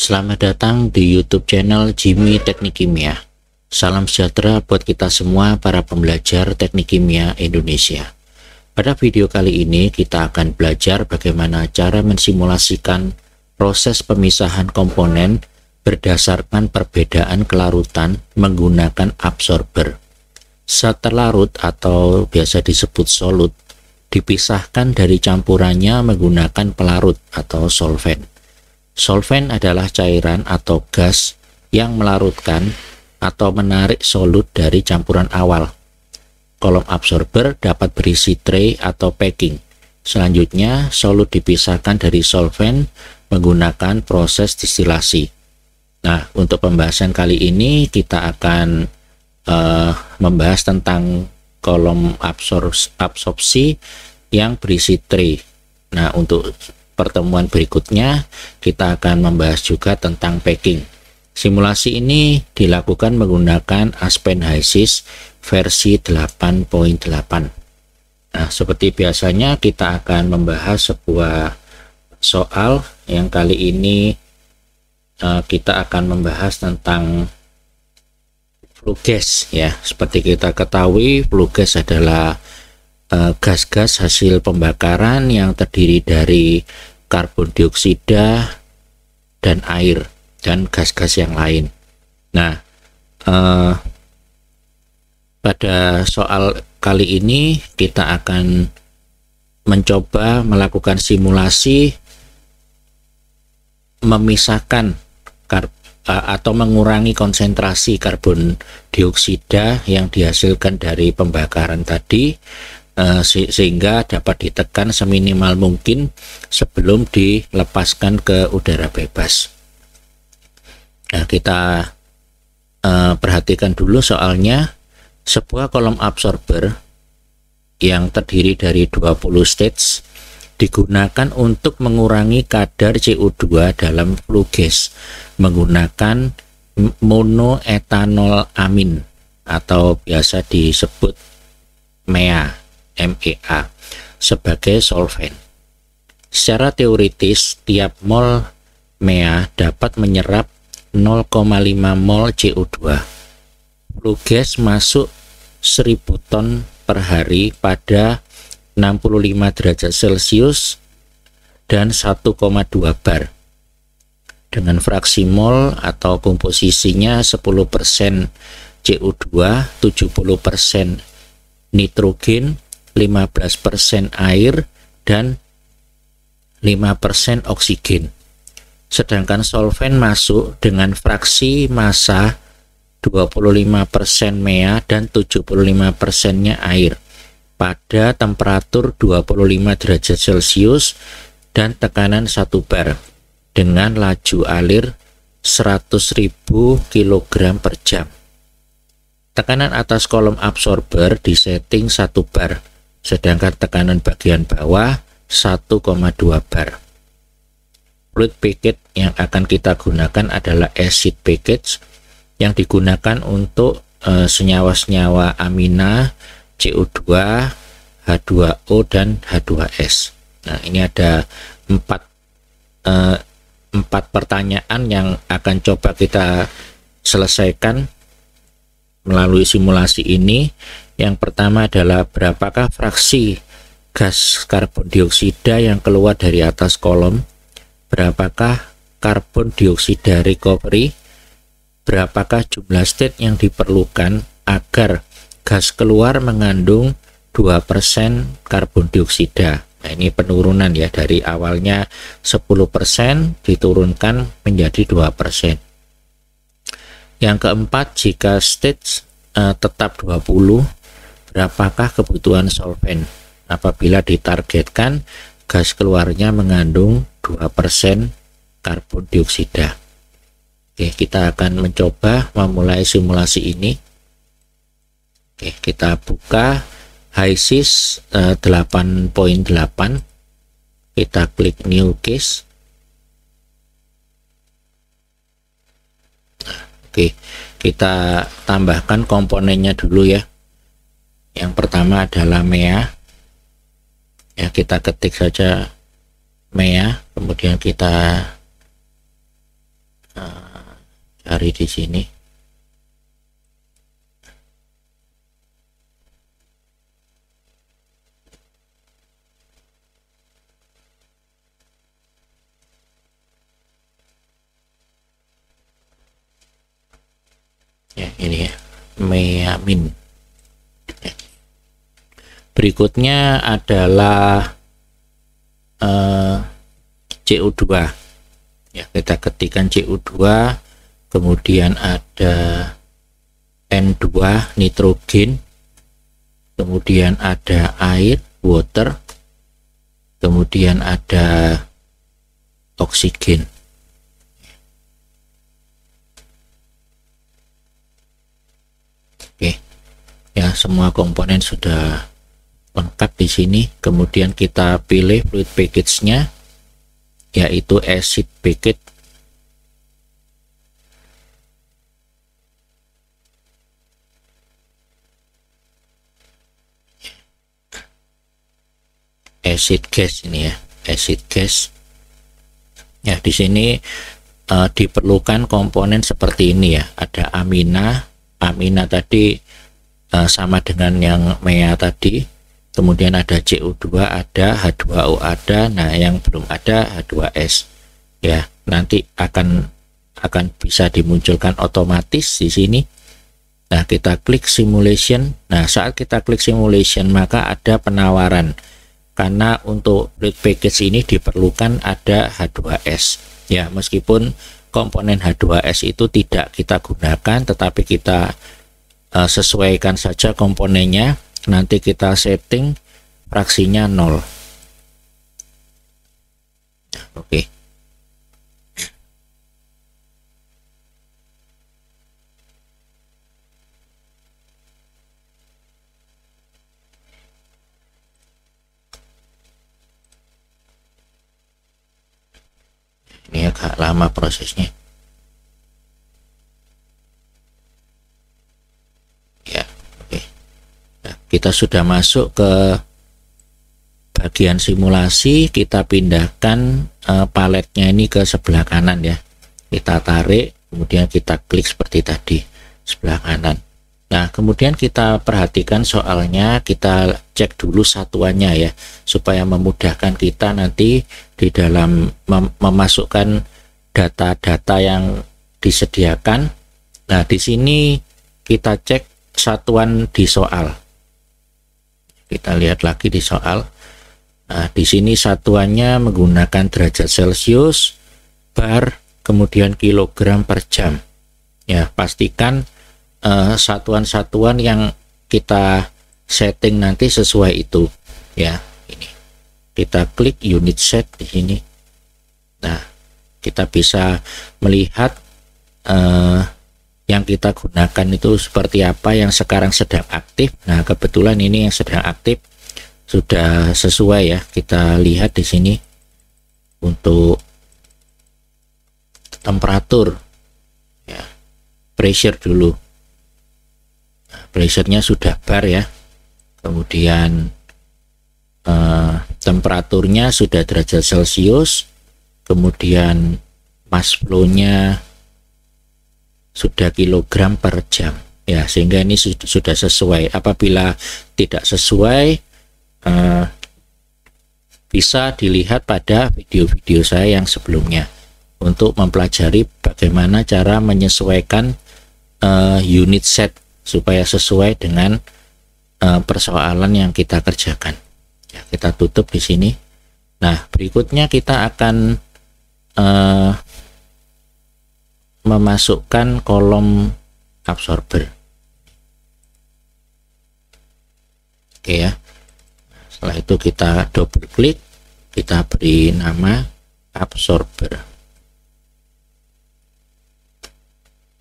Selamat datang di YouTube channel Jimmy Teknik Kimia. Salam sejahtera buat kita semua para pembelajar teknik kimia Indonesia. Pada video kali ini kita akan belajar bagaimana cara mensimulasikan proses pemisahan komponen berdasarkan perbedaan kelarutan menggunakan absorber. Zat larut atau biasa disebut solut, dipisahkan dari campurannya menggunakan pelarut atau solvent. Solven adalah cairan atau gas yang melarutkan atau menarik solut dari campuran awal. Kolom absorber dapat berisi tray atau packing. Selanjutnya, solut dipisahkan dari solvent menggunakan proses distilasi. Nah, untuk pembahasan kali ini kita akan uh, membahas tentang kolom absorpsi yang berisi tray. Nah, untuk pertemuan berikutnya kita akan membahas juga tentang packing. Simulasi ini dilakukan menggunakan Aspen HiSys versi 8.8. Nah, seperti biasanya kita akan membahas sebuah soal yang kali ini uh, kita akan membahas tentang flue gas ya. Seperti kita ketahui, flue gas adalah eh, gas-gas uh, gas -gas hasil pembakaran yang terdiri dari karbon dioksida dan air dan gas-gas yang lain. Nah, eh, pada soal kali ini kita akan mencoba melakukan simulasi memisahkan eh, atau mengurangi konsentrasi karbon dioksida yang dihasilkan dari pembakaran tadi Eh, sehingga dapat ditekan seminimal mungkin sebelum dilepaskan ke udara bebas. Nah, kita uh, perhatikan dulu soalnya sebuah kolom absorber yang terdiri dari 20 stage digunakan untuk mengurangi kadar CO2 dalam flue gas menggunakan monoetanol amin atau biasa disebut MEA MEA sebagai solvent. Secara teoritis, tiap mol MEA dapat menyerap 0,5 mol CO2. Flu gas masuk 1000 ton per hari pada 65 derajat Celcius dan 1,2 bar. Dengan fraksi mol atau komposisinya 10% CO2, 70% nitrogen, 15% air dan 5% oksigen. Sedangkan solven masuk dengan fraksi massa 25% mea dan 75%-nya air pada temperatur 25 derajat Celcius dan tekanan 1 bar dengan laju alir 100.000 kg per jam. Tekanan atas kolom absorber disetting 1 bar sedangkan tekanan bagian bawah 1,2 bar. Fluid packet yang akan kita gunakan adalah acid package yang digunakan untuk senyawa eh, senyawa-senyawa amina CO2, H2O dan H2S. Nah, ini ada empat uh, empat pertanyaan yang akan coba kita selesaikan melalui simulasi ini yang pertama adalah berapakah fraksi gas karbon dioksida yang keluar dari atas kolom? Berapakah karbon dioksida recovery? Berapakah jumlah state yang diperlukan agar gas keluar mengandung 2% karbon dioksida? Nah, ini penurunan ya dari awalnya 10% diturunkan menjadi 2%. Yang keempat, jika stage uh, eh, tetap 20, berapakah kebutuhan solvent apabila ditargetkan gas keluarnya mengandung 2% karbon dioksida. Oke, kita akan mencoba memulai simulasi ini. Oke, kita buka HISIS 8.8. Eh, kita klik new case. Nah, oke, kita tambahkan komponennya dulu ya. Yang pertama adalah MEA. Ya, kita ketik saja MEA, kemudian kita uh, cari di sini. ya ini ya min Berikutnya adalah eh, CO2. Ya, kita ketikkan CO2, kemudian ada N2 nitrogen, kemudian ada air, water, kemudian ada oksigen. Oke. Ya, semua komponen sudah lengkap di sini. Kemudian kita pilih fluid package-nya yaitu acid package. acid gas ini ya, acid gas. Ya, di sini uh, diperlukan komponen seperti ini ya. Ada amina, amina tadi uh, sama dengan yang mea tadi kemudian ada CO2 ada H2O ada nah yang belum ada H2S ya nanti akan akan bisa dimunculkan otomatis di sini nah kita klik simulation nah saat kita klik simulation maka ada penawaran karena untuk read package ini diperlukan ada H2S ya meskipun komponen H2S itu tidak kita gunakan tetapi kita uh, sesuaikan saja komponennya nanti kita setting fraksinya 0 oke ini agak lama prosesnya kita sudah masuk ke bagian simulasi kita pindahkan uh, paletnya ini ke sebelah kanan ya kita tarik kemudian kita klik seperti tadi sebelah kanan nah kemudian kita perhatikan soalnya kita cek dulu satuannya ya supaya memudahkan kita nanti di dalam mem memasukkan data-data yang disediakan nah di sini kita cek satuan di soal kita lihat lagi di soal. Nah, di sini satuannya menggunakan derajat Celcius, bar, kemudian kilogram per jam. Ya, pastikan eh, satuan-satuan eh, yang kita setting nanti sesuai itu. Ya, ini. Kita klik unit set di sini. Nah, kita bisa melihat eh, yang kita gunakan itu seperti apa yang sekarang sedang aktif. Nah, kebetulan ini yang sedang aktif sudah sesuai ya. Kita lihat di sini untuk temperatur ya, pressure dulu. Nah, pressure-nya sudah bar ya. Kemudian eh, temperaturnya sudah derajat Celcius. Kemudian mass flow-nya sudah kilogram per jam ya sehingga ini sudah sesuai apabila tidak sesuai eh, bisa dilihat pada video-video saya yang sebelumnya untuk mempelajari bagaimana cara menyesuaikan eh, unit set supaya sesuai dengan eh, persoalan yang kita kerjakan ya kita tutup di sini nah berikutnya kita akan eh, memasukkan kolom absorber oke ya setelah itu kita double klik kita beri nama absorber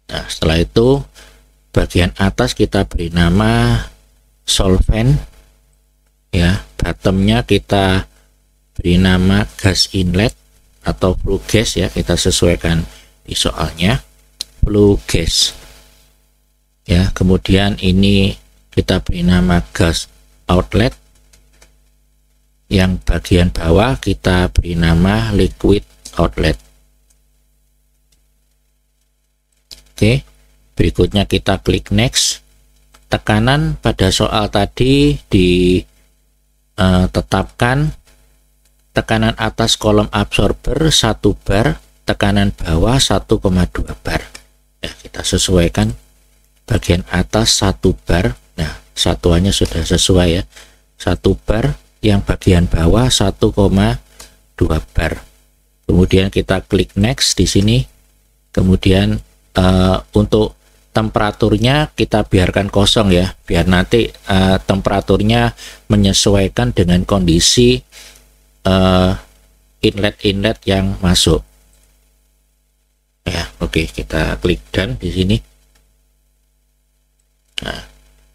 nah setelah itu bagian atas kita beri nama solvent ya bottomnya kita beri nama gas inlet atau flue gas ya kita sesuaikan soalnya flu gas ya kemudian ini kita beri nama gas outlet yang bagian bawah kita beri nama liquid outlet oke berikutnya kita klik next tekanan pada soal tadi ditetapkan eh, tekanan atas kolom absorber 1 bar tekanan bawah 1,2 bar ya, kita sesuaikan bagian atas 1 bar nah satuannya sudah sesuai ya 1 bar yang bagian bawah 1,2 bar kemudian kita klik next di sini kemudian uh, untuk temperaturnya kita biarkan kosong ya biar nanti uh, temperaturnya menyesuaikan dengan kondisi eh, inlet inlet -inlet yang masuk ya oke kita klik dan di sini nah,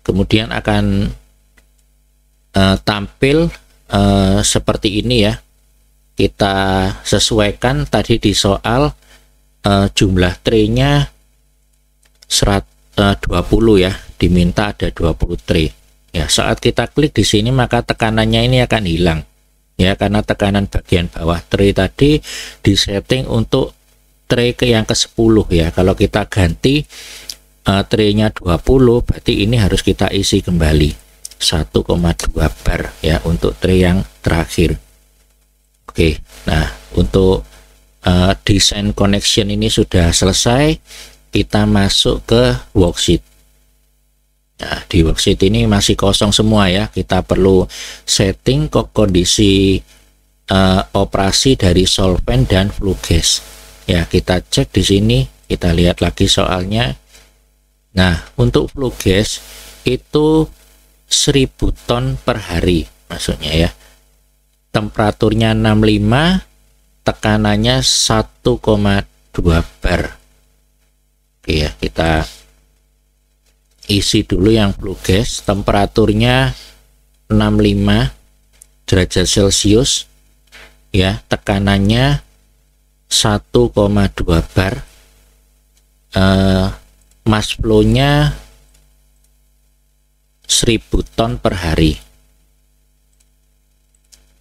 kemudian akan uh, tampil uh, seperti ini ya kita sesuaikan tadi di soal uh, jumlah nya 120 ya diminta ada 20 tray ya saat kita klik di sini maka tekanannya ini akan hilang ya karena tekanan bagian bawah tray tadi disetting untuk tray ke yang ke-10 ya. Kalau kita ganti uh, traynya 20 berarti ini harus kita isi kembali 1,2 bar ya untuk tray yang terakhir. Oke. Nah, untuk uh, desain connection ini sudah selesai. Kita masuk ke worksheet. Nah, di worksheet ini masih kosong semua ya. Kita perlu setting kok kondisi uh, operasi dari solvent dan flue gas ya kita cek di sini kita lihat lagi soalnya nah untuk flue gas itu 1000 ton per hari maksudnya ya temperaturnya 65 tekanannya 1,2 bar oke ya kita isi dulu yang flue gas temperaturnya 65 derajat celcius ya tekanannya 1,2 bar eh, mass flow-nya 1000 ton per hari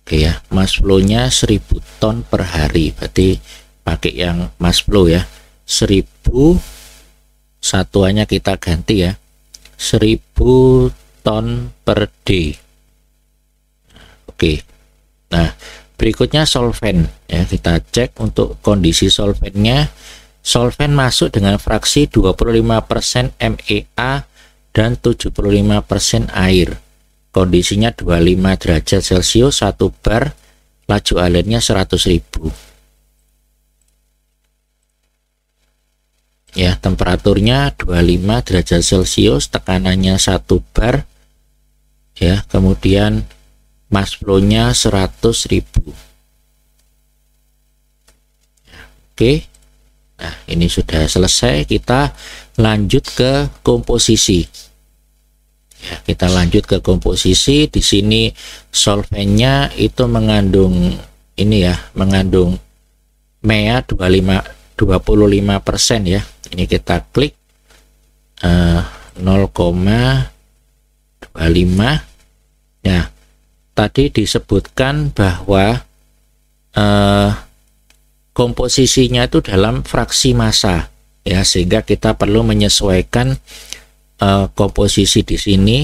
oke ya mass flow-nya 1000 ton per hari berarti pakai yang mass flow ya 1000 satuannya kita ganti ya 1000 ton per day oke nah Berikutnya solven ya, kita cek untuk kondisi solvennya. Solven masuk dengan fraksi 25% MEA dan 75% air. Kondisinya 25 derajat Celcius 1 bar, laju alennya 100.000. ya temperaturnya 25 derajat celcius tekanannya 1 bar ya kemudian Mas flow-nya ribu. Oke. Nah, ini sudah selesai. Kita lanjut ke komposisi. Ya, kita lanjut ke komposisi. Di sini solvennya itu mengandung ini ya, mengandung MEA 25 25% ya. Ini kita klik eh, 0,25. Nah, tadi disebutkan bahwa eh, komposisinya itu dalam fraksi massa ya sehingga kita perlu menyesuaikan eh, komposisi di sini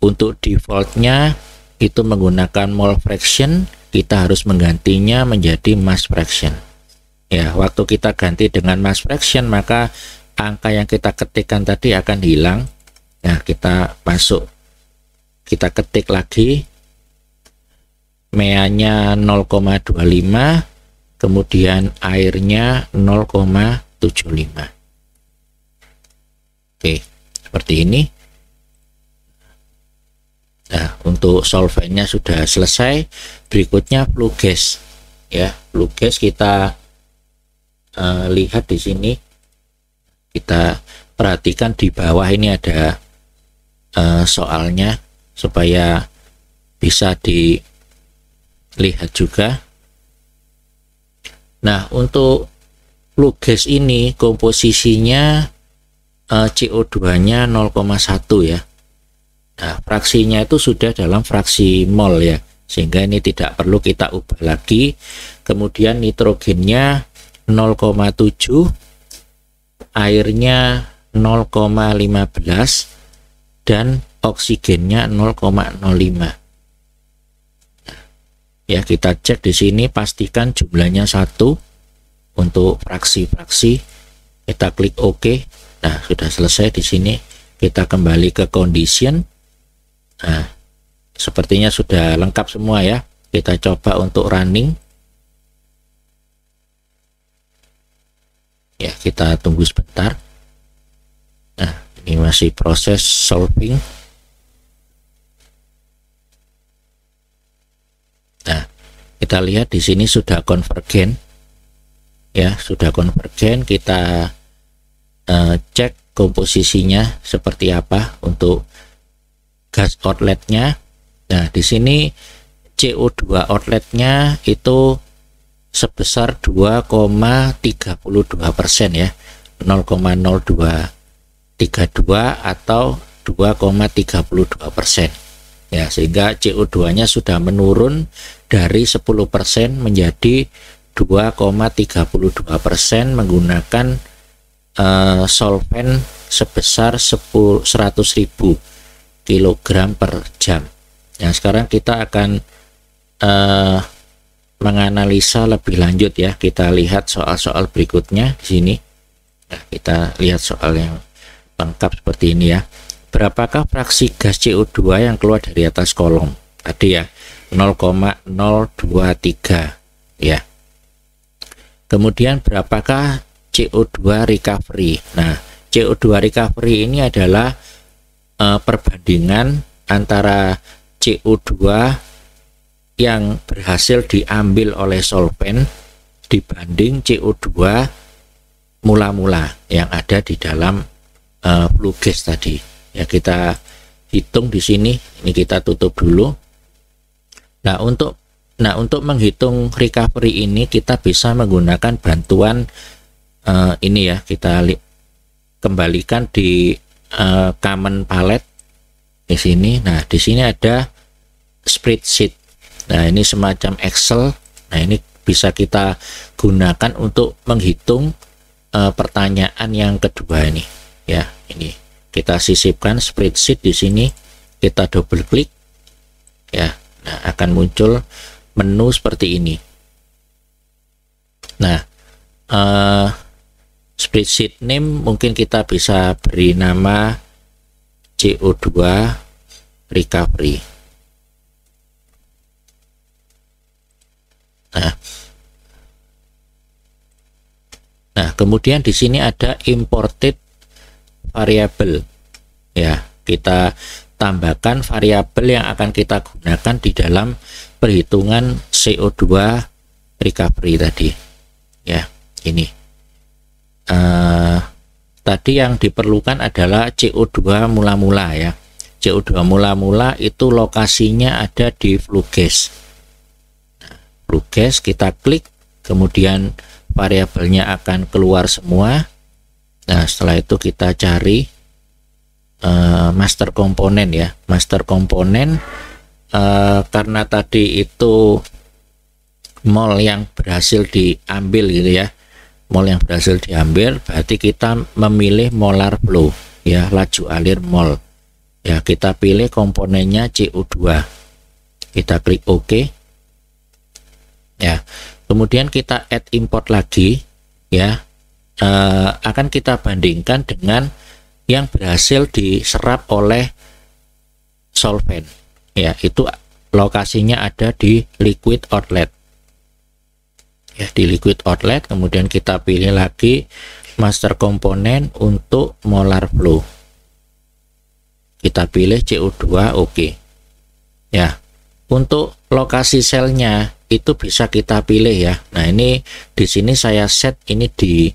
untuk defaultnya itu menggunakan mole fraction kita harus menggantinya menjadi mass fraction ya waktu kita ganti dengan mass fraction maka angka yang kita ketikkan tadi akan hilang nah kita masuk kita ketik lagi meanya 0,25, kemudian airnya 0,75. Oke, seperti ini. Nah, untuk solventnya sudah selesai. Berikutnya flue gas. Ya, flue gas kita uh, lihat di sini. Kita perhatikan di bawah ini ada uh, soalnya supaya bisa di lihat juga. Nah, untuk lugas ini komposisinya eh, CO2-nya 0,1 ya. Nah, fraksinya itu sudah dalam fraksi mol ya. Sehingga ini tidak perlu kita ubah lagi. Kemudian nitrogennya 0,7, airnya 0,15 dan oksigennya 0,05. Ya, kita cek di sini pastikan jumlahnya satu untuk fraksi-fraksi. Kita klik OK. Nah, sudah selesai di sini. Kita kembali ke condition. Nah, sepertinya sudah lengkap semua ya. Kita coba untuk running. Ya, kita tunggu sebentar. Nah, ini masih proses solving. Nah, kita lihat di sini sudah konvergen. Ya, sudah konvergen. Kita eh, cek komposisinya seperti apa untuk gas outletnya. Nah, di sini CO2 outletnya itu sebesar 2,32 persen ya, 0,0232 atau 2,32 persen ya sehingga CO2-nya sudah menurun dari 10% menjadi 2,32% menggunakan uh, eh, solven sebesar 100.000 kg per jam. Nah sekarang kita akan uh, menganalisa lebih lanjut ya. Kita lihat soal-soal berikutnya di sini. Nah, kita lihat soal yang lengkap seperti ini ya berapakah fraksi gas CO2 yang keluar dari atas kolom tadi ya 0,023 ya kemudian berapakah CO2 recovery nah CO2 recovery ini adalah uh, perbandingan antara CO2 yang berhasil diambil oleh solpen dibanding CO2 mula-mula yang ada di dalam uh, flue gas tadi ya kita hitung di sini ini kita tutup dulu nah untuk nah untuk menghitung recovery ini kita bisa menggunakan bantuan uh, ini ya kita kembalikan di uh, eh, common palette di sini nah di sini ada spreadsheet nah ini semacam Excel nah ini bisa kita gunakan untuk menghitung uh, pertanyaan yang kedua ini ya ini kita sisipkan spreadsheet di sini kita double klik ya nah akan muncul menu seperti ini nah uh, spreadsheet name mungkin kita bisa beri nama CO2 recovery nah Nah, kemudian di sini ada imported variabel. Ya, kita tambahkan variabel yang akan kita gunakan di dalam perhitungan CO2 recovery tadi. Ya, ini. Uh, tadi yang diperlukan adalah CO2 mula-mula ya. CO2 mula-mula itu lokasinya ada di flue gas. Nah, gas kita klik, kemudian variabelnya akan keluar semua. Nah, setelah itu kita cari uh, master komponen ya. Master komponen uh, karena tadi itu mall yang berhasil diambil gitu ya. Mall yang berhasil diambil berarti kita memilih molar flow ya, laju alir mall. Ya, kita pilih komponennya CU2. Kita klik OK. Ya. Kemudian kita add import lagi ya uh, akan kita bandingkan dengan yang berhasil diserap oleh solvent ya itu lokasinya ada di liquid outlet ya di liquid outlet kemudian kita pilih lagi master komponen untuk molar flow kita pilih CO2 oke okay. ya untuk lokasi selnya itu bisa kita pilih ya nah ini di sini saya set ini di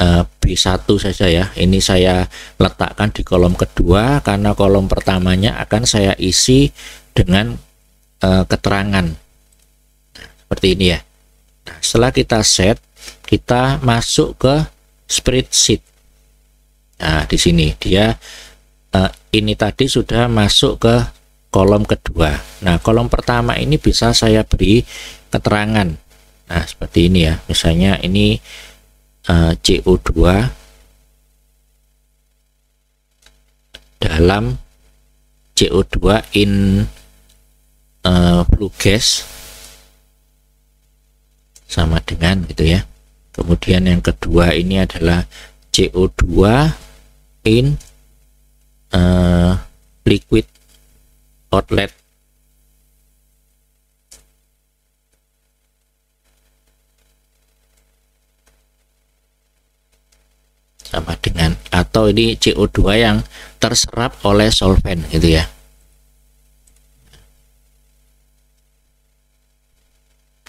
Eh, B1 saja ya ini saya letakkan di kolom kedua karena kolom pertamanya akan saya isi dengan uh, keterangan seperti ini ya nah, setelah kita set kita masuk ke spreadsheet nah di sini dia uh, ini tadi sudah masuk ke kolom kedua nah kolom pertama ini bisa saya beri keterangan nah seperti ini ya misalnya ini Eh, CO2 dalam CO2 in uh, eh, flue gas sama dengan gitu ya. Kemudian yang kedua ini adalah CO2 in uh, liquid outlet sama dengan atau ini CO2 yang terserap oleh solvent gitu ya.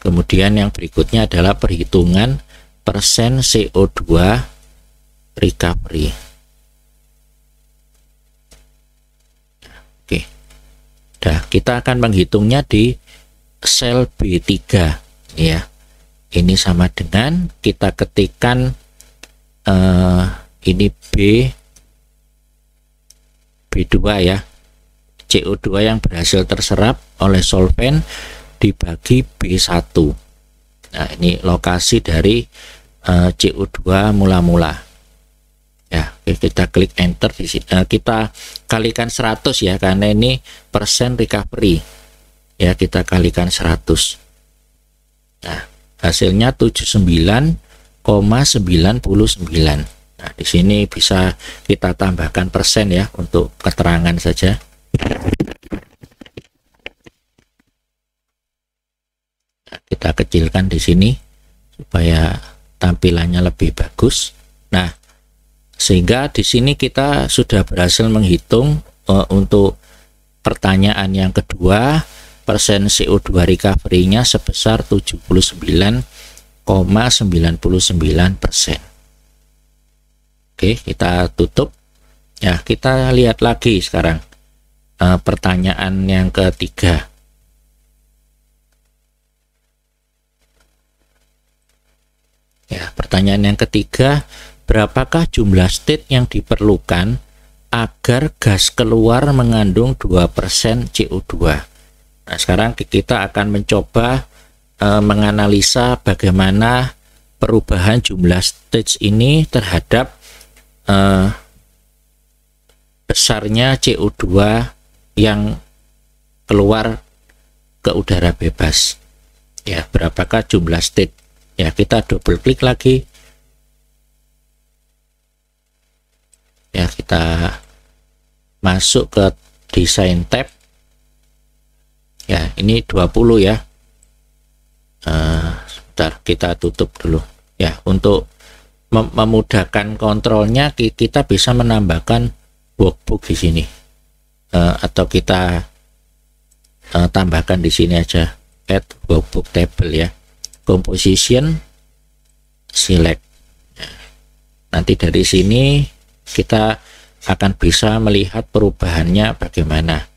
Kemudian yang berikutnya adalah perhitungan persen CO2 recovery. Oke. Dah, kita akan menghitungnya di sel B3 ya. Ini sama dengan kita ketikkan uh, ini B B2 ya CO2 yang berhasil terserap oleh solvent dibagi B1 nah ini lokasi dari uh, eh, CO2 mula-mula ya kita klik enter di sini uh, kita kalikan 100 ya karena ini persen recovery ya kita kalikan 100 nah hasilnya 79 Nah, di sini bisa kita tambahkan persen ya untuk keterangan saja. Nah, kita kecilkan di sini supaya tampilannya lebih bagus. Nah, sehingga di sini kita sudah berhasil menghitung uh, untuk pertanyaan yang kedua persen CO2 recovery-nya sebesar Oke, kita tutup. Ya, kita lihat lagi sekarang e, pertanyaan yang ketiga. Ya, pertanyaan yang ketiga, berapakah jumlah state yang diperlukan agar gas keluar mengandung 2% CO2? Nah, sekarang kita akan mencoba e, menganalisa bagaimana perubahan jumlah stage ini terhadap e, besarnya CO2 yang keluar ke udara bebas. Ya, berapakah jumlah stage? Ya, kita double klik lagi. Ya, kita masuk ke desain tab. Ya, ini 20 ya. Eh, sebentar kita tutup dulu ya untuk mem memudahkan kontrolnya kita bisa menambahkan workbook di sini uh, atau kita uh, tambahkan di sini aja add workbook table ya composition select ya. nanti dari sini kita akan bisa melihat perubahannya bagaimana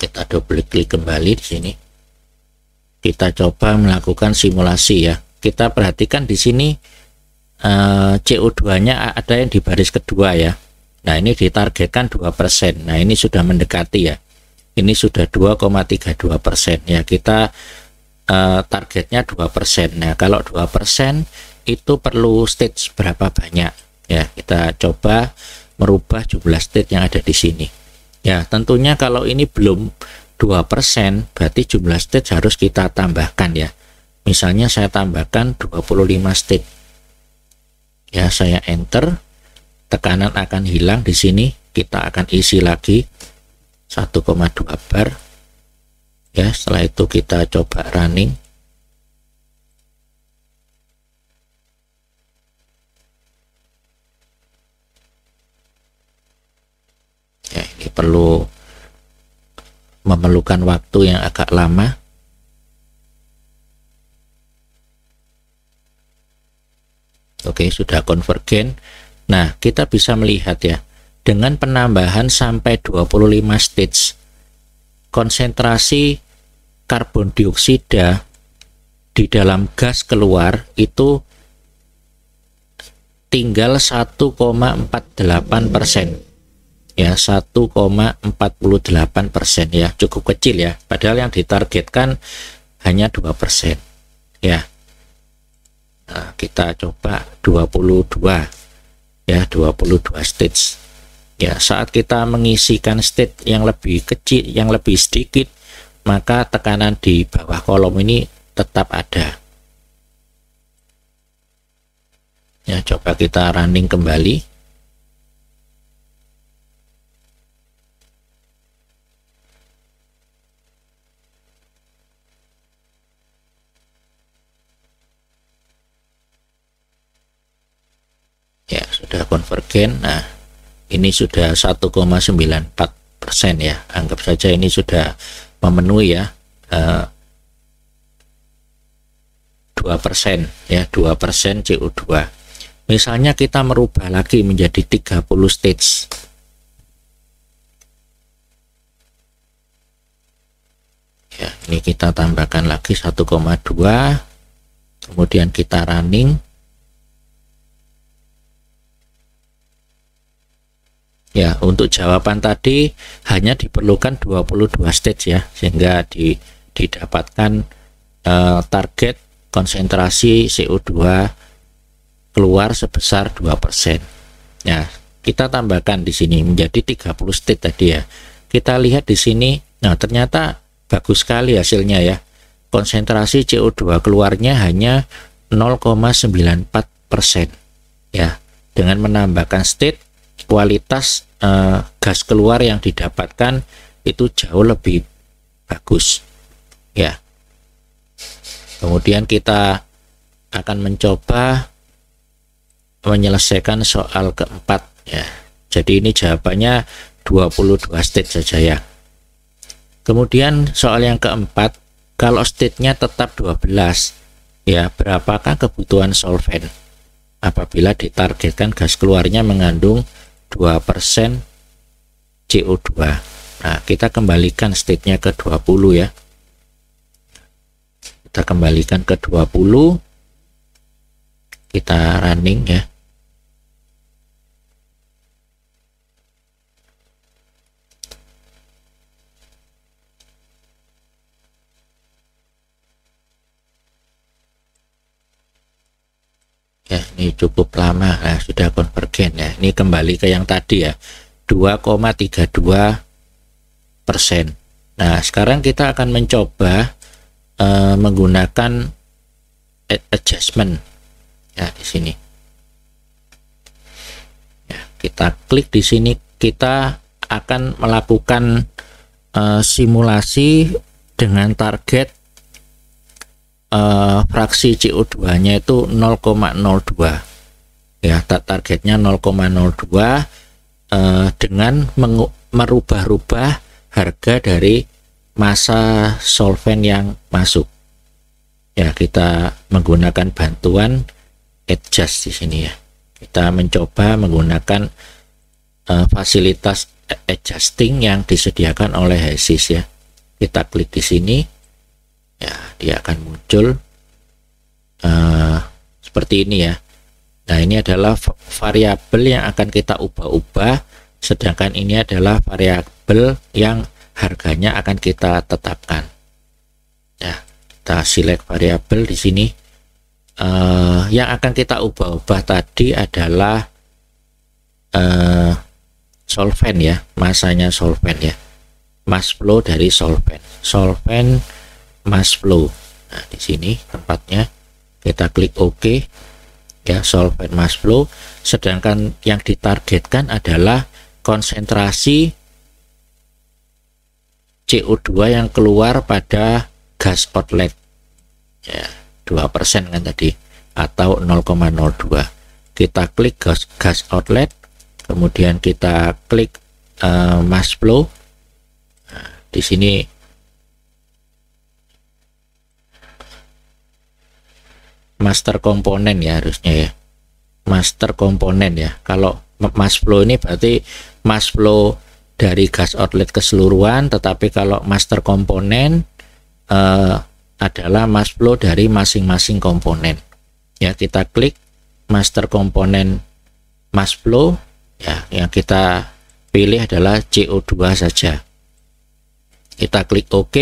kita double klik kembali di sini kita coba melakukan simulasi ya kita perhatikan di sini eh, CO2 nya ada yang di baris kedua ya Nah ini ditargetkan 2%. Nah ini sudah mendekati ya. Ini sudah 2,32% ya. Kita eh, targetnya 2%. Nah kalau 2% itu perlu stage berapa banyak ya. Kita coba merubah jumlah stage yang ada di sini. Ya, tentunya kalau ini belum 2%, berarti jumlah state harus kita tambahkan ya. Misalnya saya tambahkan 25 state. Ya, saya enter. Tekanan akan hilang di sini. Kita akan isi lagi 1,2 bar. Ya, setelah itu kita coba running. ya, ini perlu memerlukan waktu yang agak lama Oke, sudah konvergen. Nah, kita bisa melihat ya, dengan penambahan sampai 25 stage, konsentrasi karbon dioksida di dalam gas keluar itu tinggal 1,48 persen ya 1,48 persen ya cukup kecil ya padahal yang ditargetkan hanya 2 persen ya nah, kita coba 22 ya 22 stage ya saat kita mengisikan stage yang lebih kecil yang lebih sedikit maka tekanan di bawah kolom ini tetap ada ya coba kita running kembali agen nah ini sudah 1,94 persen ya anggap saja ini sudah memenuhi ya 2 eh, persen ya 2 persen CO2 misalnya kita merubah lagi menjadi 30 stage ya ini kita tambahkan lagi 1,2 kemudian kita running Ya, untuk jawaban tadi hanya diperlukan 22 stage ya, sehingga di, didapatkan uh, target konsentrasi CO2 keluar sebesar 2%. Ya, kita tambahkan di sini menjadi 30 stage tadi ya. Kita lihat di sini, nah ternyata bagus sekali hasilnya ya. Konsentrasi CO2 keluarnya hanya 0,94%. Ya, dengan menambahkan state kualitas uh, gas keluar yang didapatkan itu jauh lebih bagus ya kemudian kita akan mencoba menyelesaikan soal keempat ya jadi ini jawabannya 22 state saja ya kemudian soal yang keempat kalau state-nya tetap 12 ya berapakah kebutuhan solvent apabila ditargetkan gas keluarnya mengandung 2% CO2. Nah, kita kembalikan state-nya ke 20 ya. Kita kembalikan ke 20. Kita running ya. cukup lama nah, sudah konvergen ya ini kembali ke yang tadi ya 2,32 persen nah sekarang kita akan mencoba uh, menggunakan adjustment ya di sini ya, kita klik di sini kita akan melakukan uh, simulasi dengan target uh, fraksi CO2 nya itu 0,02 ya tak targetnya 0,02 uh, eh, dengan merubah-rubah harga dari masa solvent yang masuk ya kita menggunakan bantuan adjust di sini ya kita mencoba menggunakan uh, fasilitas adjusting yang disediakan oleh HESIS ya kita klik di sini ya dia akan muncul uh, seperti ini ya Nah, ini adalah variabel yang akan kita ubah-ubah, sedangkan ini adalah variabel yang harganya akan kita tetapkan. Ya, kita select variabel di sini. Uh, yang akan kita ubah-ubah tadi adalah uh, solvent ya, masanya solvent ya. Mass flow dari solvent. Solvent mass flow. Nah, di sini tempatnya kita klik OK ya solvent mass flow sedangkan yang ditargetkan adalah konsentrasi CO2 yang keluar pada gas outlet ya 2% kan tadi atau 0,02 kita klik gas, gas outlet kemudian kita klik uh, mass flow nah, di sini master komponen ya harusnya ya master komponen ya kalau mass flow ini berarti mass flow dari gas outlet keseluruhan tetapi kalau master komponen eh, adalah mass flow dari masing-masing komponen ya kita klik master komponen mass flow ya yang kita pilih adalah CO2 saja kita klik OK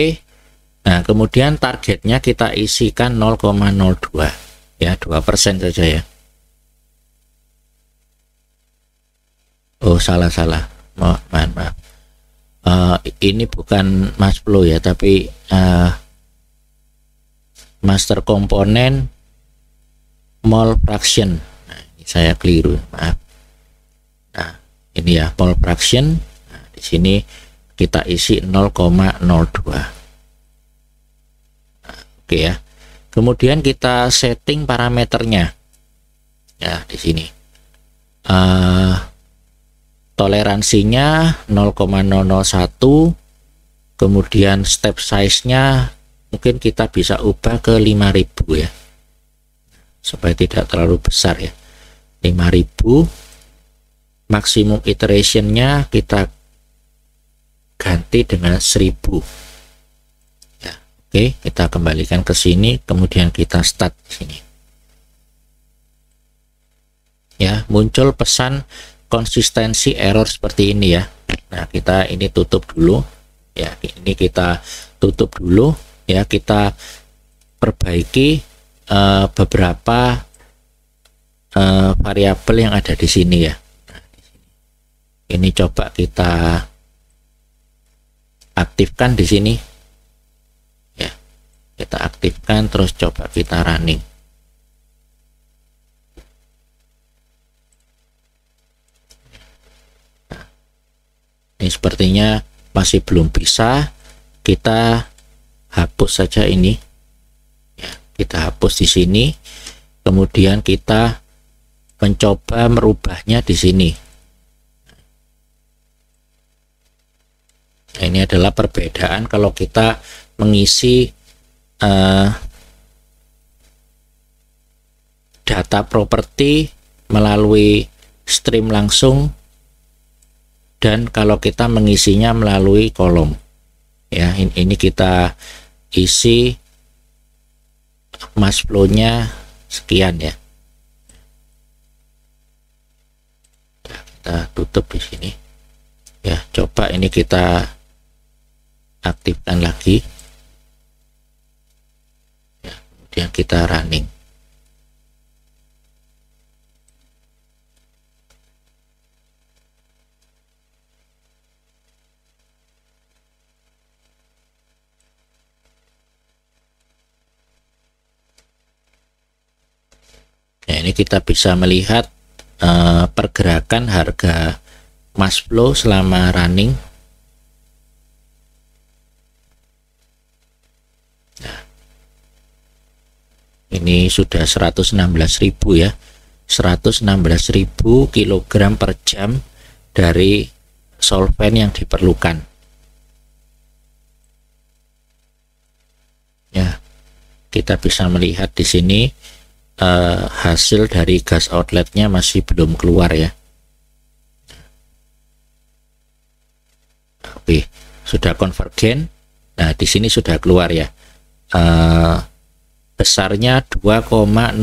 nah kemudian targetnya kita isikan 0,02 ya dua persen saja ya oh salah salah maaf maaf, maaf. Uh, eh, ini bukan Mas flow ya tapi uh, master komponen mall fraction nah, ini saya keliru maaf nah ini ya mall fraction nah, di sini kita isi 0,02 nah, oke okay ya Kemudian kita setting parameternya. Ya, di sini. Uh, toleransinya 0,001. Kemudian step size-nya mungkin kita bisa ubah ke 5000 ya. Supaya tidak terlalu besar ya. 5000 maksimum iterationnya kita ganti dengan 1000 Oke, kita kembalikan ke sini, kemudian kita start di sini. Ya, muncul pesan konsistensi error seperti ini ya. Nah, kita ini tutup dulu. Ya, ini kita tutup dulu. Ya, kita perbaiki uh, beberapa uh, variabel yang ada di sini ya. Nah, ini coba kita aktifkan di sini kita aktifkan terus coba kita running nah, ini sepertinya masih belum bisa kita hapus saja ini ya, kita hapus di sini kemudian kita mencoba merubahnya di sini nah, ini adalah perbedaan kalau kita mengisi uh, data properti melalui stream langsung dan kalau kita mengisinya melalui kolom ya ini kita isi mass flow-nya sekian ya kita tutup di sini ya coba ini kita aktifkan lagi yang kita running. Nah, ini kita bisa melihat uh, pergerakan harga Mas Flow selama running ini sudah 116.000 ya 116.000 kg per jam dari solvent yang diperlukan ya kita bisa melihat di sini eh, hasil dari gas outletnya masih belum keluar ya oke sudah konvergen nah di sini sudah keluar ya eh, besarnya 2,09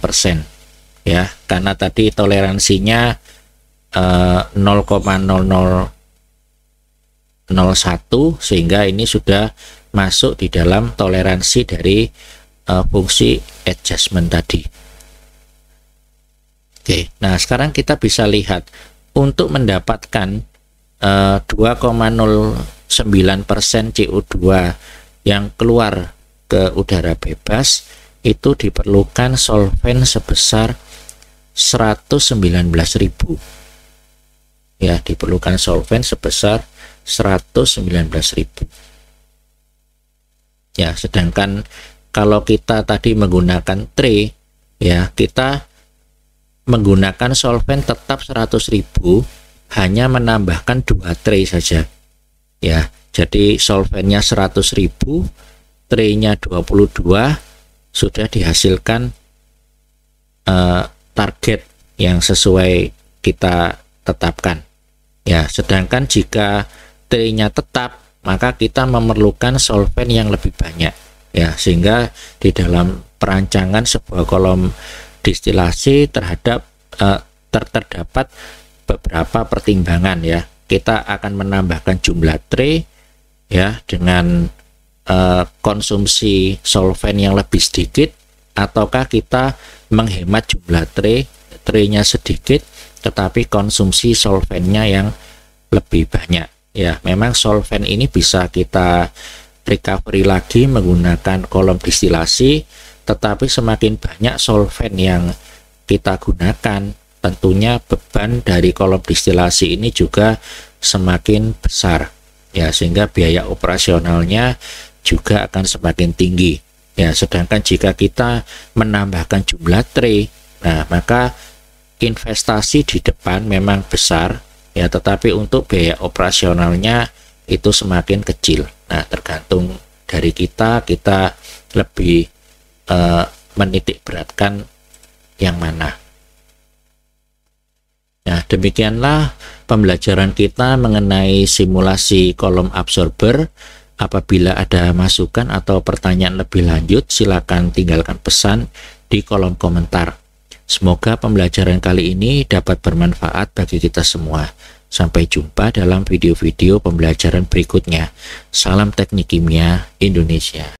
persen ya karena tadi toleransinya eh, 0,0001 sehingga ini sudah masuk di dalam toleransi dari eh, fungsi adjustment tadi oke nah sekarang kita bisa lihat untuk mendapatkan eh, 2,09 persen CO2 yang keluar ke udara bebas itu diperlukan solvent sebesar 119.000 ya diperlukan solvent sebesar 119.000 ya sedangkan kalau kita tadi menggunakan tray ya kita menggunakan solvent tetap 100.000 hanya menambahkan dua tray saja ya jadi solvennya 100.000 traynya 22 sudah dihasilkan eh, target yang sesuai kita tetapkan. Ya, sedangkan jika traynya tetap, maka kita memerlukan solvent yang lebih banyak. Ya, sehingga di dalam perancangan sebuah kolom distilasi terhadap eh, ter terdapat beberapa pertimbangan ya. Kita akan menambahkan jumlah tray ya dengan Eh, konsumsi solven yang lebih sedikit ataukah kita menghemat jumlah tray traynya sedikit tetapi konsumsi solvennya yang lebih banyak ya memang solven ini bisa kita recovery lagi menggunakan kolom distilasi tetapi semakin banyak solven yang kita gunakan tentunya beban dari kolom distilasi ini juga semakin besar ya sehingga biaya operasionalnya juga akan semakin tinggi. Ya, sedangkan jika kita menambahkan jumlah tray, nah maka investasi di depan memang besar ya, tetapi untuk biaya operasionalnya itu semakin kecil. Nah, tergantung dari kita kita lebih eh, menitik beratkan yang mana. Nah, demikianlah pembelajaran kita mengenai simulasi kolom absorber. Apabila ada masukan atau pertanyaan lebih lanjut, silakan tinggalkan pesan di kolom komentar. Semoga pembelajaran kali ini dapat bermanfaat bagi kita semua. Sampai jumpa dalam video-video pembelajaran berikutnya. Salam Teknik Kimia Indonesia.